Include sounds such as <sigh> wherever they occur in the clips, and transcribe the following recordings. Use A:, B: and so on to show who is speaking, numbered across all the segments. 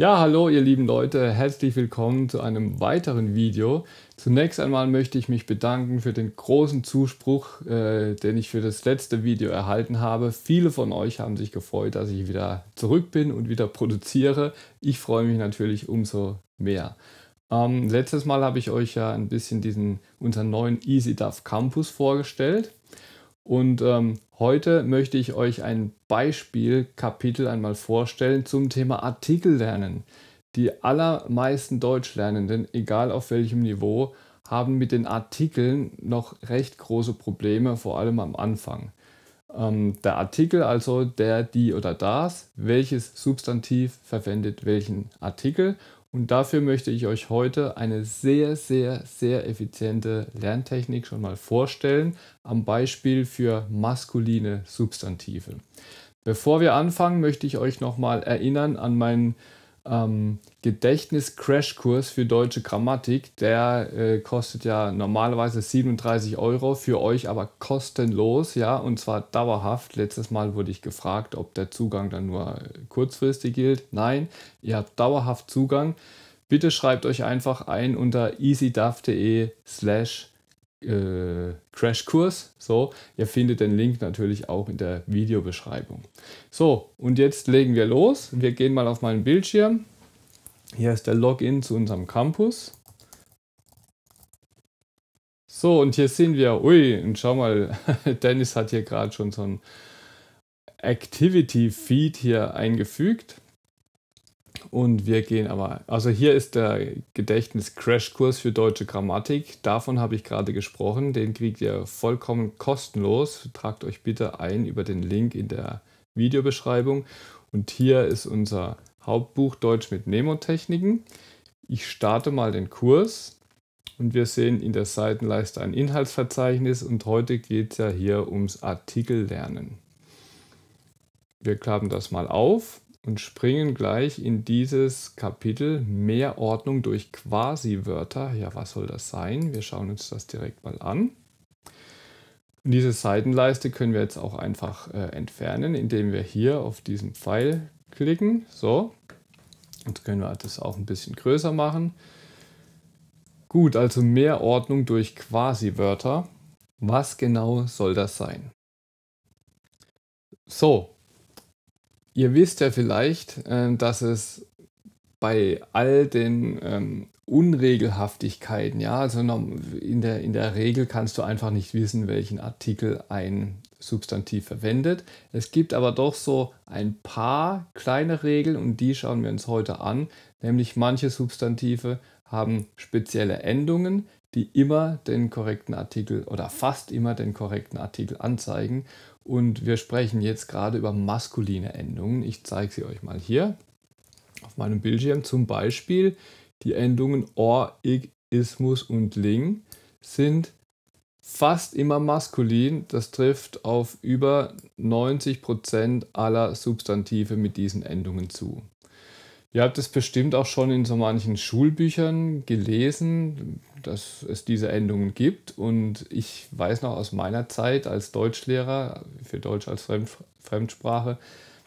A: Ja, hallo ihr lieben Leute, herzlich willkommen zu einem weiteren Video. Zunächst einmal möchte ich mich bedanken für den großen Zuspruch, äh, den ich für das letzte Video erhalten habe. Viele von euch haben sich gefreut, dass ich wieder zurück bin und wieder produziere. Ich freue mich natürlich umso mehr. Ähm, letztes Mal habe ich euch ja ein bisschen diesen, unseren neuen EasyDAF Campus vorgestellt. Und ähm, heute möchte ich euch ein Beispielkapitel einmal vorstellen zum Thema Artikel lernen. Die allermeisten Deutschlernenden, egal auf welchem Niveau, haben mit den Artikeln noch recht große Probleme, vor allem am Anfang. Ähm, der Artikel, also der, die oder das, welches Substantiv verwendet welchen Artikel und dafür möchte ich euch heute eine sehr, sehr, sehr effiziente Lerntechnik schon mal vorstellen, am Beispiel für maskuline Substantive. Bevor wir anfangen, möchte ich euch nochmal erinnern an meinen ähm, gedächtnis kurs für deutsche Grammatik. Der äh, kostet ja normalerweise 37 Euro, für euch aber kostenlos, ja, und zwar dauerhaft. Letztes Mal wurde ich gefragt, ob der Zugang dann nur äh, kurzfristig gilt. Nein, ihr habt dauerhaft Zugang. Bitte schreibt euch einfach ein unter easyduff.de slash äh, Crashkurs. So, ihr findet den Link natürlich auch in der Videobeschreibung. So, und jetzt legen wir los. Wir gehen mal auf meinen Bildschirm. Hier ist der Login zu unserem Campus. So, und hier sehen wir, ui, und schau mal, <laughs> Dennis hat hier gerade schon so ein Activity Feed hier eingefügt. Und wir gehen aber, also hier ist der Gedächtnis-Crashkurs für deutsche Grammatik. Davon habe ich gerade gesprochen. Den kriegt ihr vollkommen kostenlos. Tragt euch bitte ein über den Link in der Videobeschreibung. Und hier ist unser Hauptbuch Deutsch mit Nemotechniken. Ich starte mal den Kurs und wir sehen in der Seitenleiste ein Inhaltsverzeichnis und heute geht es ja hier ums Artikellernen. Wir klappen das mal auf und springen gleich in dieses Kapitel Mehr Ordnung durch Quasi-Wörter. Ja, was soll das sein? Wir schauen uns das direkt mal an. Und diese Seitenleiste können wir jetzt auch einfach äh, entfernen, indem wir hier auf diesen Pfeil klicken. So, jetzt können wir das auch ein bisschen größer machen. Gut, also mehr Ordnung durch Quasi-Wörter. Was genau soll das sein? So, Ihr wisst ja vielleicht, äh, dass es bei all den ähm, Unregelhaftigkeiten, ja, also in der, in der Regel kannst du einfach nicht wissen, welchen Artikel ein Substantiv verwendet. Es gibt aber doch so ein paar kleine Regeln und die schauen wir uns heute an, nämlich manche Substantive haben spezielle Endungen, die immer den korrekten Artikel oder fast immer den korrekten Artikel anzeigen und wir sprechen jetzt gerade über maskuline Endungen. Ich zeige sie euch mal hier auf meinem Bildschirm. Zum Beispiel die Endungen or, ig, ismus und ling sind fast immer maskulin. Das trifft auf über 90% Prozent aller Substantive mit diesen Endungen zu. Ihr habt es bestimmt auch schon in so manchen Schulbüchern gelesen, dass es diese Endungen gibt. Und ich weiß noch aus meiner Zeit als Deutschlehrer für Deutsch als Fremd Fremdsprache,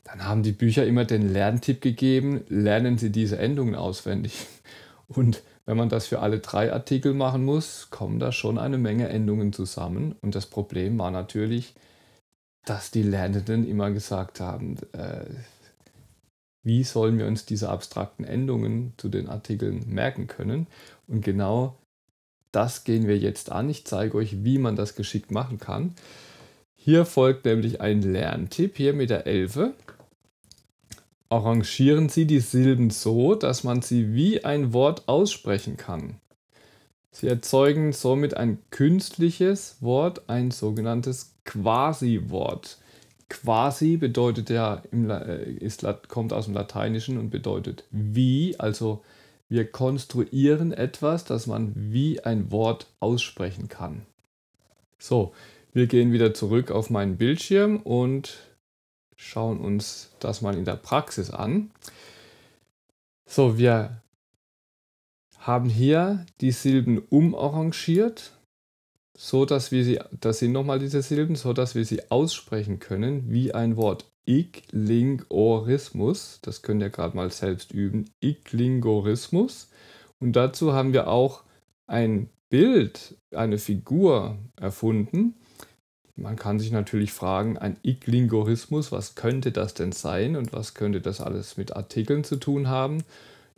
A: dann haben die Bücher immer den Lerntipp gegeben, lernen Sie diese Endungen auswendig. Und wenn man das für alle drei Artikel machen muss, kommen da schon eine Menge Endungen zusammen. Und das Problem war natürlich, dass die Lernenden immer gesagt haben, äh, wie sollen wir uns diese abstrakten Endungen zu den Artikeln merken können. Und genau das gehen wir jetzt an. Ich zeige euch, wie man das geschickt machen kann. Hier folgt nämlich ein Lerntipp hier mit der Elfe. Arrangieren Sie die Silben so, dass man sie wie ein Wort aussprechen kann. Sie erzeugen somit ein künstliches Wort, ein sogenanntes Quasi-Wort. Quasi bedeutet ja, äh, ist, kommt aus dem Lateinischen und bedeutet wie, also wir konstruieren etwas, das man wie ein Wort aussprechen kann. So, wir gehen wieder zurück auf meinen Bildschirm und schauen uns das mal in der Praxis an. So, wir haben hier die Silben umarrangiert so dass wir sie, das sind nochmal diese Silben, so dass wir sie aussprechen können wie ein Wort. Iklingorismus, das könnt ihr gerade mal selbst üben, Iklingorismus. Und dazu haben wir auch ein Bild, eine Figur erfunden. Man kann sich natürlich fragen, ein Iklingorismus, was könnte das denn sein und was könnte das alles mit Artikeln zu tun haben?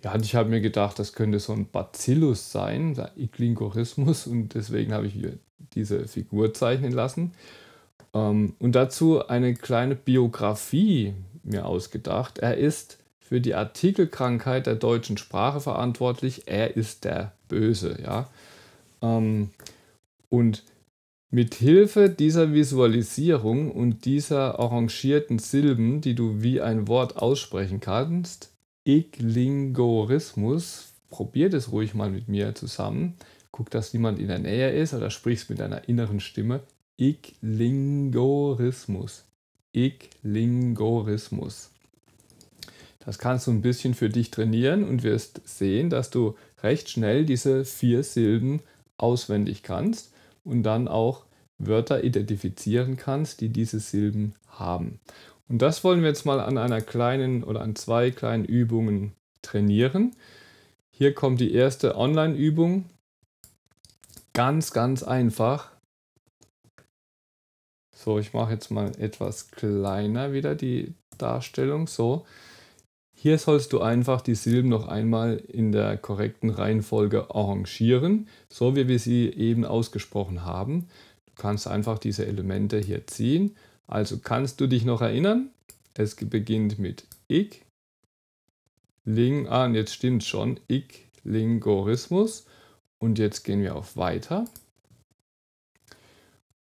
A: Ja, und ich habe mir gedacht, das könnte so ein Bacillus sein, der Iglingorismus, und deswegen habe ich hier diese Figur zeichnen lassen. Ähm, und dazu eine kleine Biografie mir ausgedacht. Er ist für die Artikelkrankheit der deutschen Sprache verantwortlich. Er ist der Böse, ja. Ähm, und mit Hilfe dieser Visualisierung und dieser arrangierten Silben, die du wie ein Wort aussprechen kannst, Eglingorismus. Probier das ruhig mal mit mir zusammen. Guck, dass niemand in der Nähe ist oder sprichst mit deiner inneren Stimme. Eglingorismus. Eglingorismus. Das kannst du ein bisschen für dich trainieren und wirst sehen, dass du recht schnell diese vier Silben auswendig kannst und dann auch Wörter identifizieren kannst, die diese Silben haben. Und das wollen wir jetzt mal an einer kleinen oder an zwei kleinen Übungen trainieren. Hier kommt die erste Online-Übung. Ganz, ganz einfach. So, ich mache jetzt mal etwas kleiner wieder die Darstellung. So, hier sollst du einfach die Silben noch einmal in der korrekten Reihenfolge arrangieren, so wie wir sie eben ausgesprochen haben. Du kannst einfach diese Elemente hier ziehen also kannst du dich noch erinnern? Es beginnt mit ich, Ling, ah, und jetzt stimmt schon, ich, Lingorismus. Und jetzt gehen wir auf Weiter.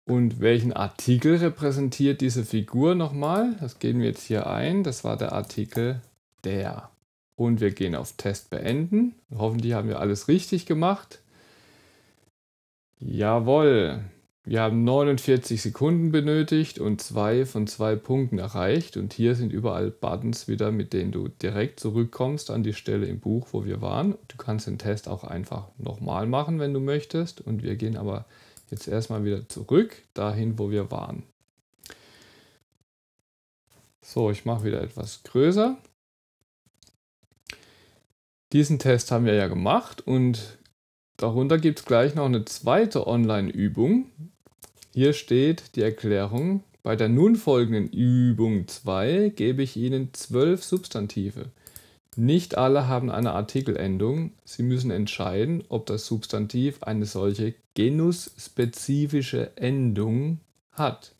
A: Und welchen Artikel repräsentiert diese Figur nochmal? Das gehen wir jetzt hier ein. Das war der Artikel der. Und wir gehen auf Test beenden. Hoffentlich haben wir alles richtig gemacht. Jawohl. Wir haben 49 Sekunden benötigt und zwei von zwei Punkten erreicht. Und hier sind überall Buttons wieder, mit denen du direkt zurückkommst an die Stelle im Buch, wo wir waren. Du kannst den Test auch einfach nochmal machen, wenn du möchtest. Und wir gehen aber jetzt erstmal wieder zurück dahin, wo wir waren. So, ich mache wieder etwas größer. Diesen Test haben wir ja gemacht und darunter gibt es gleich noch eine zweite Online-Übung, hier steht die Erklärung, bei der nun folgenden Übung 2 gebe ich Ihnen zwölf Substantive. Nicht alle haben eine Artikelendung. Sie müssen entscheiden, ob das Substantiv eine solche genusspezifische Endung hat.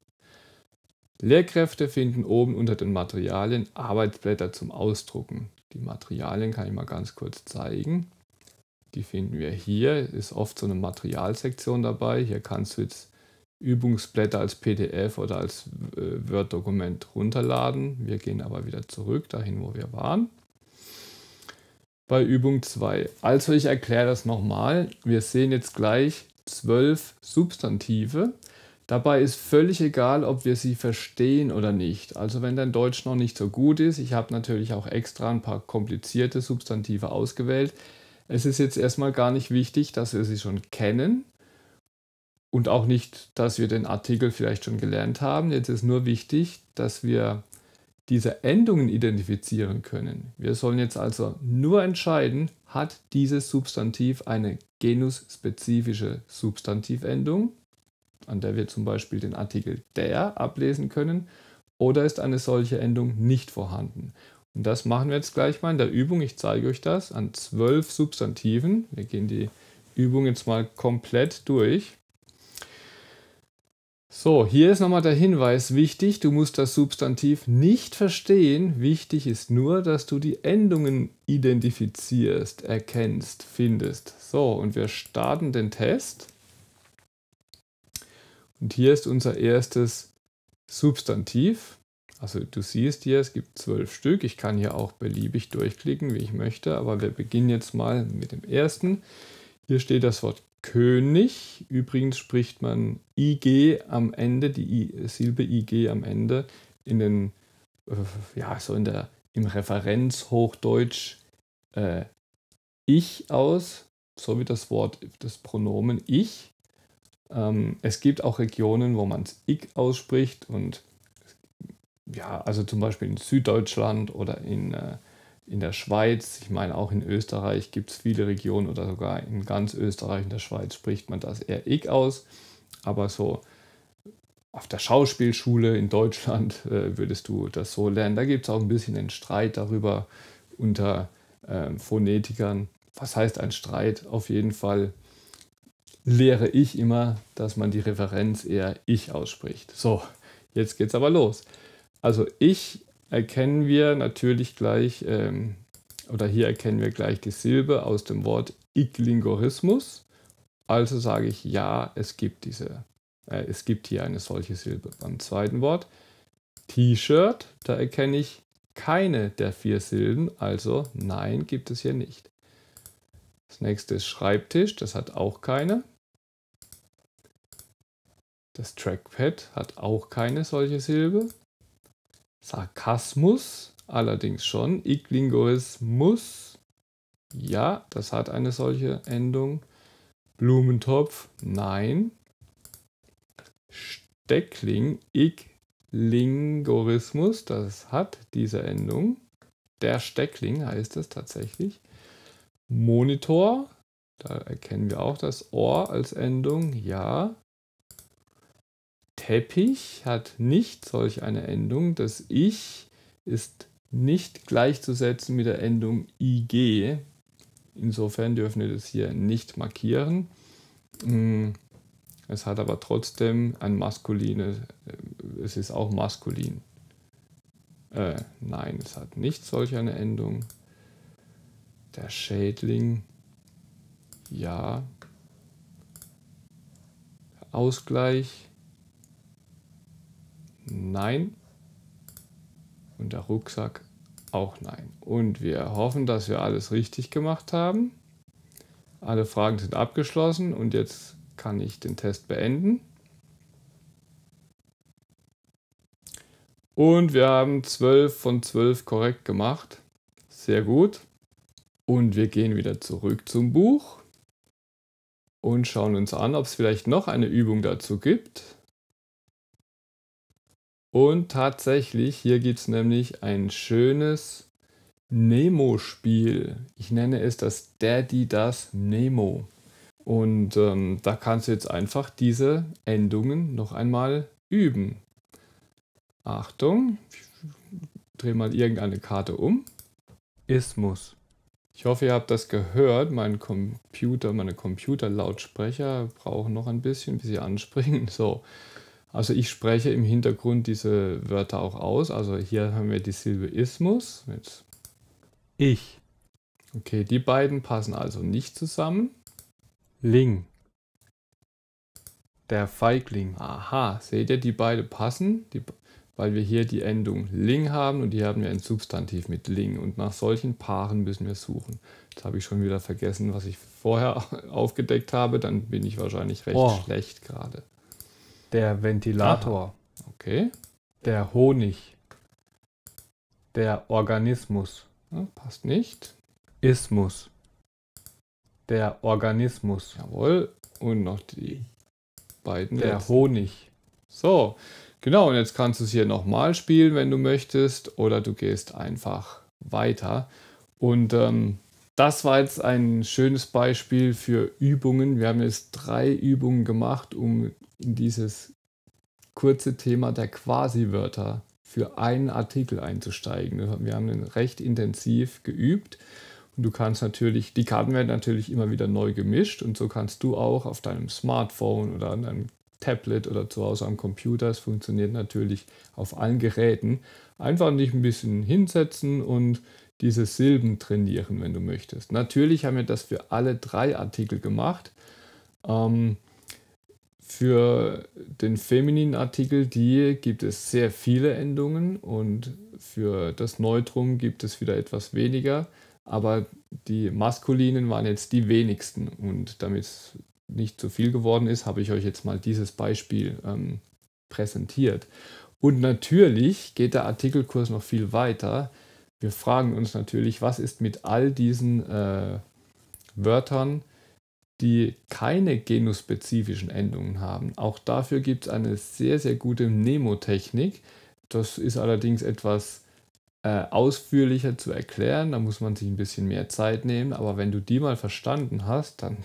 A: Lehrkräfte finden oben unter den Materialien Arbeitsblätter zum Ausdrucken. Die Materialien kann ich mal ganz kurz zeigen. Die finden wir hier. Ist oft so eine Materialsektion dabei. Hier kannst du jetzt Übungsblätter als PDF oder als äh, Word-Dokument runterladen. Wir gehen aber wieder zurück dahin, wo wir waren. Bei Übung 2. Also ich erkläre das nochmal. Wir sehen jetzt gleich zwölf Substantive. Dabei ist völlig egal, ob wir sie verstehen oder nicht. Also wenn dein Deutsch noch nicht so gut ist, ich habe natürlich auch extra ein paar komplizierte Substantive ausgewählt. Es ist jetzt erstmal gar nicht wichtig, dass wir sie schon kennen, und auch nicht, dass wir den Artikel vielleicht schon gelernt haben. Jetzt ist nur wichtig, dass wir diese Endungen identifizieren können. Wir sollen jetzt also nur entscheiden, hat dieses Substantiv eine genusspezifische Substantivendung, an der wir zum Beispiel den Artikel der ablesen können, oder ist eine solche Endung nicht vorhanden. Und das machen wir jetzt gleich mal in der Übung. Ich zeige euch das an zwölf Substantiven. Wir gehen die Übung jetzt mal komplett durch. So, hier ist nochmal der Hinweis wichtig, du musst das Substantiv nicht verstehen. Wichtig ist nur, dass du die Endungen identifizierst, erkennst, findest. So, und wir starten den Test. Und hier ist unser erstes Substantiv. Also du siehst hier, es gibt zwölf Stück. Ich kann hier auch beliebig durchklicken, wie ich möchte, aber wir beginnen jetzt mal mit dem ersten. Hier steht das Wort König. Übrigens spricht man IG am Ende, die I, Silbe IG am Ende in den, äh, ja, so in der, im Referenzhochdeutsch äh, ich aus, so wie das Wort, das Pronomen ich. Ähm, es gibt auch Regionen, wo man es ich ausspricht und ja, also zum Beispiel in Süddeutschland oder in äh, in der Schweiz, ich meine auch in Österreich gibt es viele Regionen oder sogar in ganz Österreich in der Schweiz spricht man das eher ich aus, aber so auf der Schauspielschule in Deutschland <laughs> äh, würdest du das so lernen. Da gibt es auch ein bisschen den Streit darüber unter ähm, Phonetikern. Was heißt ein Streit? Auf jeden Fall lehre ich immer, dass man die Referenz eher ich ausspricht. So, jetzt geht's aber los. Also ich erkennen wir natürlich gleich, ähm, oder hier erkennen wir gleich die Silbe aus dem Wort Iklingorismus. Also sage ich ja, es gibt diese, äh, es gibt hier eine solche Silbe. Beim zweiten Wort T-Shirt, da erkenne ich keine der vier Silben, also nein gibt es hier nicht. Das nächste ist Schreibtisch, das hat auch keine. Das Trackpad hat auch keine solche Silbe. Sarkasmus allerdings schon. Iklingoismus, ja, das hat eine solche Endung. Blumentopf, nein. Steckling, Iklingorismus, das hat diese Endung. Der Steckling heißt es tatsächlich. Monitor, da erkennen wir auch das Ohr als Endung, ja. Teppich hat nicht solch eine Endung. Das Ich ist nicht gleichzusetzen mit der Endung IG. Insofern dürfen wir das hier nicht markieren. Hm. Es hat aber trotzdem ein maskulines, äh, es ist auch maskulin. Äh, nein, es hat nicht solch eine Endung. Der Schädling, ja. Ausgleich, nein. Und der Rucksack auch nein. Und wir hoffen, dass wir alles richtig gemacht haben. Alle Fragen sind abgeschlossen und jetzt kann ich den Test beenden. Und wir haben 12 von 12 korrekt gemacht. Sehr gut. Und wir gehen wieder zurück zum Buch und schauen uns an, ob es vielleicht noch eine Übung dazu gibt. Und tatsächlich, hier gibt es nämlich ein schönes Nemo-Spiel. Ich nenne es das Daddy Das Nemo. Und ähm, da kannst du jetzt einfach diese Endungen noch einmal üben. Achtung, ich drehe mal irgendeine Karte um. Ismus. Ich hoffe, ihr habt das gehört. Mein Computer, meine Computerlautsprecher brauchen noch ein bisschen, bis sie anspringen. So, also ich spreche im Hintergrund diese Wörter auch aus. Also hier haben wir die Silbe Ismus mit ich. Okay, die beiden passen also nicht zusammen. Ling. Der Feigling. Aha, seht ihr, die beiden passen, die, weil wir hier die Endung Ling haben und hier haben wir ein Substantiv mit Ling. Und nach solchen Paaren müssen wir suchen. Jetzt habe ich schon wieder vergessen, was ich vorher <laughs> aufgedeckt habe. Dann bin ich wahrscheinlich recht oh. schlecht gerade. Der Ventilator. Ah, okay. Der Honig. Der Organismus. Ja, passt nicht. Ismus. Der Organismus. Jawohl. Und noch die beiden. Der letzten. Honig. So, genau. Und jetzt kannst du es hier nochmal spielen, wenn du möchtest. Oder du gehst einfach weiter. Und ähm, das war jetzt ein schönes Beispiel für Übungen. Wir haben jetzt drei Übungen gemacht, um in dieses kurze Thema der Quasi-Wörter für einen Artikel einzusteigen. Wir haben den recht intensiv geübt und du kannst natürlich, die Karten werden natürlich immer wieder neu gemischt und so kannst du auch auf deinem Smartphone oder an deinem Tablet oder zu Hause am Computer, es funktioniert natürlich auf allen Geräten, einfach dich ein bisschen hinsetzen und diese Silben trainieren, wenn du möchtest. Natürlich haben wir das für alle drei Artikel gemacht. Ähm, für den femininen Artikel die gibt es sehr viele Endungen und für das Neutrum gibt es wieder etwas weniger, aber die maskulinen waren jetzt die wenigsten und damit es nicht zu viel geworden ist, habe ich euch jetzt mal dieses Beispiel ähm, präsentiert. Und natürlich geht der Artikelkurs noch viel weiter wir fragen uns natürlich, was ist mit all diesen äh, Wörtern, die keine genusspezifischen Endungen haben. Auch dafür gibt es eine sehr, sehr gute Nemotechnik. Das ist allerdings etwas äh, ausführlicher zu erklären. Da muss man sich ein bisschen mehr Zeit nehmen. Aber wenn du die mal verstanden hast, dann,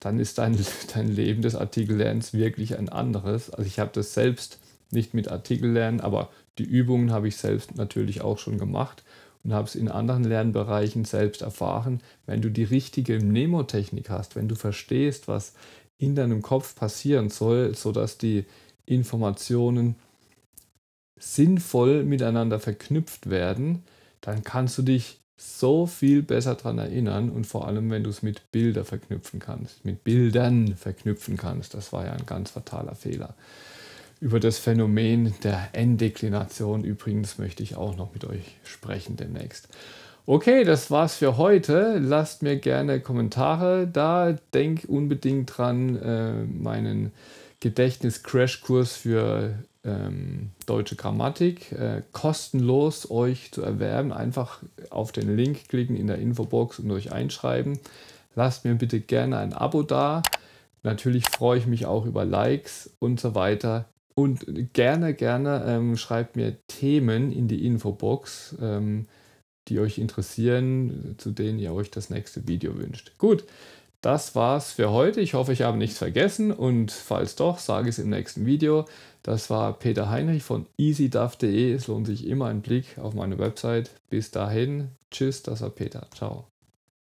A: dann ist dein, <laughs> dein Leben des Artikellernens wirklich ein anderes. Also ich habe das selbst nicht mit Artikel lernen, aber die Übungen habe ich selbst natürlich auch schon gemacht und habe es in anderen Lernbereichen selbst erfahren. Wenn du die richtige Mnemotechnik hast, wenn du verstehst, was in deinem Kopf passieren soll, sodass die Informationen sinnvoll miteinander verknüpft werden, dann kannst du dich so viel besser daran erinnern und vor allem, wenn du es mit Bilder verknüpfen kannst, mit Bildern verknüpfen kannst. Das war ja ein ganz fataler Fehler. Über das Phänomen der n übrigens möchte ich auch noch mit euch sprechen demnächst. Okay, das war's für heute. Lasst mir gerne Kommentare da. Denk unbedingt dran, äh, meinen Gedächtnis-Crashkurs für ähm, deutsche Grammatik äh, kostenlos euch zu erwerben. Einfach auf den Link klicken in der Infobox und euch einschreiben. Lasst mir bitte gerne ein Abo da. Natürlich freue ich mich auch über Likes und so weiter. Und gerne, gerne ähm, schreibt mir Themen in die Infobox, ähm, die euch interessieren, zu denen ihr euch das nächste Video wünscht. Gut, das war's für heute. Ich hoffe, ich habe nichts vergessen und falls doch, sage es im nächsten Video. Das war Peter Heinrich von easyduff.de. Es lohnt sich immer ein Blick auf meine Website. Bis dahin, tschüss, das war Peter. Ciao.